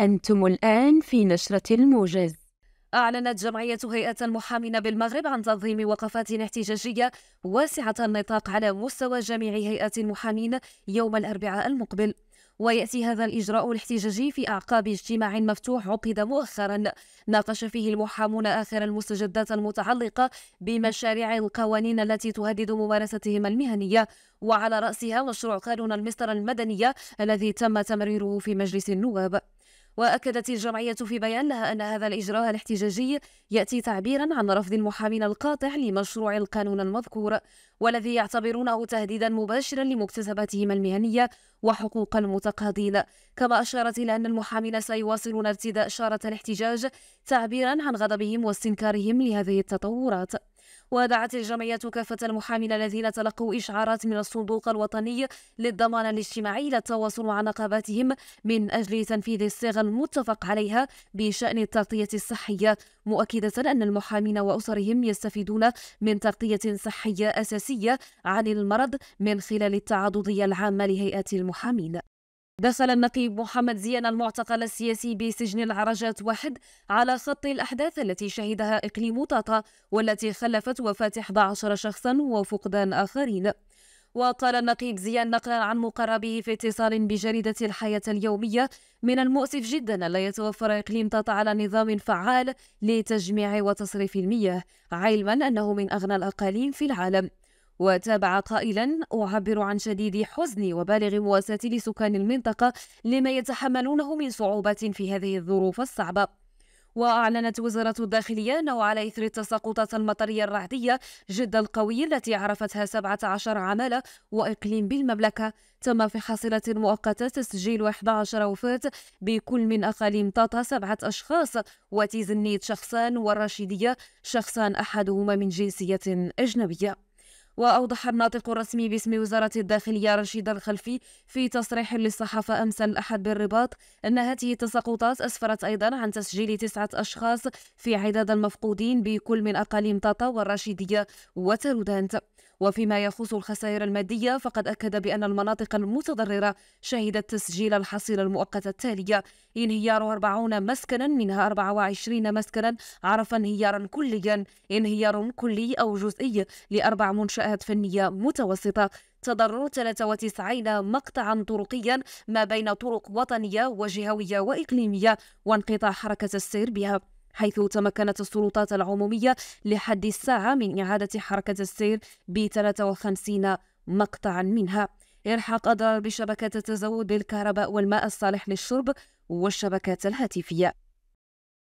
أنتم الآن في نشرة الموجز أعلنت جمعية هيئة المحامين بالمغرب عن تنظيم وقفات احتجاجية واسعة النطاق على مستوى جميع هيئات المحامين يوم الأربعاء المقبل ويأتي هذا الإجراء الاحتجاجي في أعقاب اجتماع مفتوح عقد مؤخرا ناقش فيه المحامون آخر المستجدات المتعلقة بمشاريع القوانين التي تهدد ممارستهم المهنية وعلى رأسها مشروع قانون المسطرة المدنية الذي تم تمريره في مجلس النواب وأكدت الجمعية في بيان لها أن هذا الإجراء الاحتجاجي يأتي تعبيرا عن رفض المحامين القاطع لمشروع القانون المذكور والذي يعتبرونه تهديدا مباشرا لمكتسباتهم المهنية وحقوق المتقاضين كما أشارت إلى أن المحامين سيواصلون ارتداء شارة الاحتجاج تعبيرا عن غضبهم واستنكارهم لهذه التطورات ودعت الجمعيات كافة المحامين الذين تلقوا إشعارات من الصندوق الوطني للضمان الاجتماعي إلى التواصل مع نقاباتهم من أجل تنفيذ الصيغة المتفق عليها بشأن التغطية الصحية مؤكدة أن المحامين وأسرهم يستفيدون من تغطية صحية أساسية عن المرض من خلال التعاضدية العامة لهيئة المحامين دخل النقيب محمد زيان المعتقل السياسي بسجن العرجات واحد على خط الأحداث التي شهدها إقليم طاطا والتي خلفت وفاة 11 شخصا وفقدان آخرين وقال النقيب زيان نقلا عن مقربه في اتصال بجريدة الحياة اليومية من المؤسف جدا أن لا يتوفر إقليم طاطا على نظام فعال لتجميع وتصريف المياه علما أنه من أغنى الأقاليم في العالم وتابع قائلا أعبر عن شديد حزني وبالغ مواساتي لسكان المنطقة لما يتحملونه من صعوبات في هذه الظروف الصعبة وأعلنت وزارة الداخلية أنه على إثر التساقطات المطرية الرعدية جدا القوية التي عرفتها 17 عمالة وإقليم بالمملكة تم في حاصلة مؤقتة تسجيل 11 وفاة بكل من أقاليم طاطا سبعة أشخاص وتيزنيت شخصان والرشيدية شخصان أحدهما من جنسية أجنبية وأوضح الناطق الرسمي باسم وزارة الداخلية رشيد الخلفي في تصريح للصحافة أمس الأحد بالرباط أن هذه التساقطات أسفرت أيضا عن تسجيل تسعة أشخاص في عداد المفقودين بكل من أقاليم طاطا والرشيدية وترودانت وفيما يخص الخسائر المادية فقد أكد بأن المناطق المتضررة شهدت تسجيل الحصيلة المؤقتة التالية انهيار 40 مسكنا منها 24 مسكنا عرف انهيارا كليا انهيار كلي أو جزئي لأربع منشآت فنية متوسطة تضرر 93 مقطعا طرقيا ما بين طرق وطنية وجهوية وإقليمية وانقطاع حركة السير بها حيث تمكنت السلطات العمومية لحد الساعة من إعادة حركة السير ب 53 مقطعا منها إلحاق أضرار بشبكات التزود بالكهرباء والماء الصالح للشرب والشبكات الهاتفية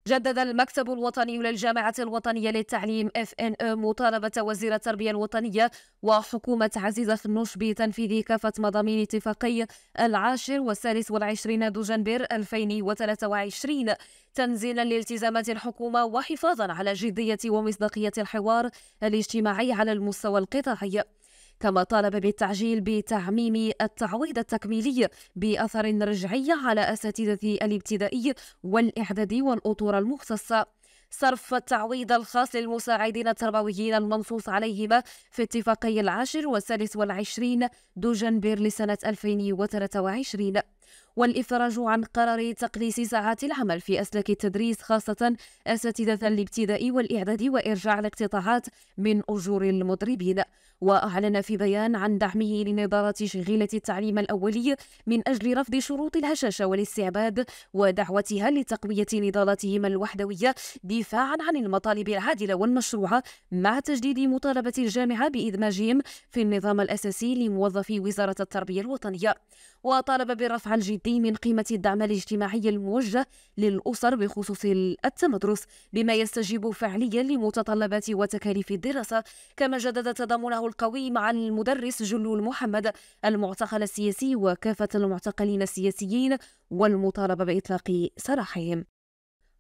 جدد المكتب الوطني للجامعة الوطنية للتعليم اف ان مطالبة وزير التربية الوطنية وحكومة عزيزة خنوش بتنفيذ كافة مضامين اتفاقي العاشر والثالث والعشرين دجنبر 2023 تنزيلا لالتزامات الحكومة وحفاظا على جدية ومصداقية الحوار الاجتماعي على المستوى القطاعي كما طالب بالتعجيل بتعميم التعويض التكميلي بأثر رجعي على أساتذة الابتدائي والإعدادي والأطور المختصة صرف التعويض الخاص للمساعدين التربويين المنصوص عليهما في اتفاقي العاشر والثالث والعشرين دجنبر لسنة 2023 والإفراج عن قرار تقليص ساعات العمل في أسلك التدريس خاصة أساتذة الابتداء والإعداد وإرجاع الاقتطاعات من أجور المدربين وأعلن في بيان عن دعمه لنظارة شغيلة التعليم الأولي من أجل رفض شروط الهشاشة والاستعباد ودعوتها لتقوية نضالاتهم الوحدوية دفاعا عن المطالب العادلة والمشروعة مع تجديد مطالبة الجامعة بإدماجهم في النظام الأساسي لموظفي وزارة التربية الوطنية وطالب برفع الجدي من قيمة الدعم الاجتماعي الموجه للأسر بخصوص التمدرس بما يستجيب فعليا لمتطلبات وتكاليف الدراسة كما جدد تضامنه القوي مع المدرس جلول محمد المعتقل السياسي وكافة المعتقلين السياسيين والمطالبة بإطلاق سراحهم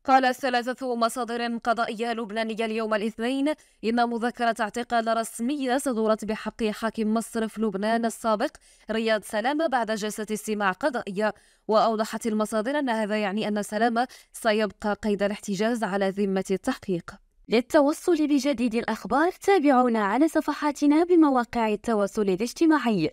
قالت ثلاثة مصادر قضائية لبنانية اليوم الاثنين إن مذكرة اعتقال رسمية صدرت بحق حاكم مصرف لبنان السابق رياض سلامة بعد جلسة استماع قضائية وأوضحت المصادر أن هذا يعني أن سلامة سيبقى قيد الاحتجاز على ذمة التحقيق للتوصل بجديد الأخبار تابعونا على صفحاتنا بمواقع التواصل الاجتماعي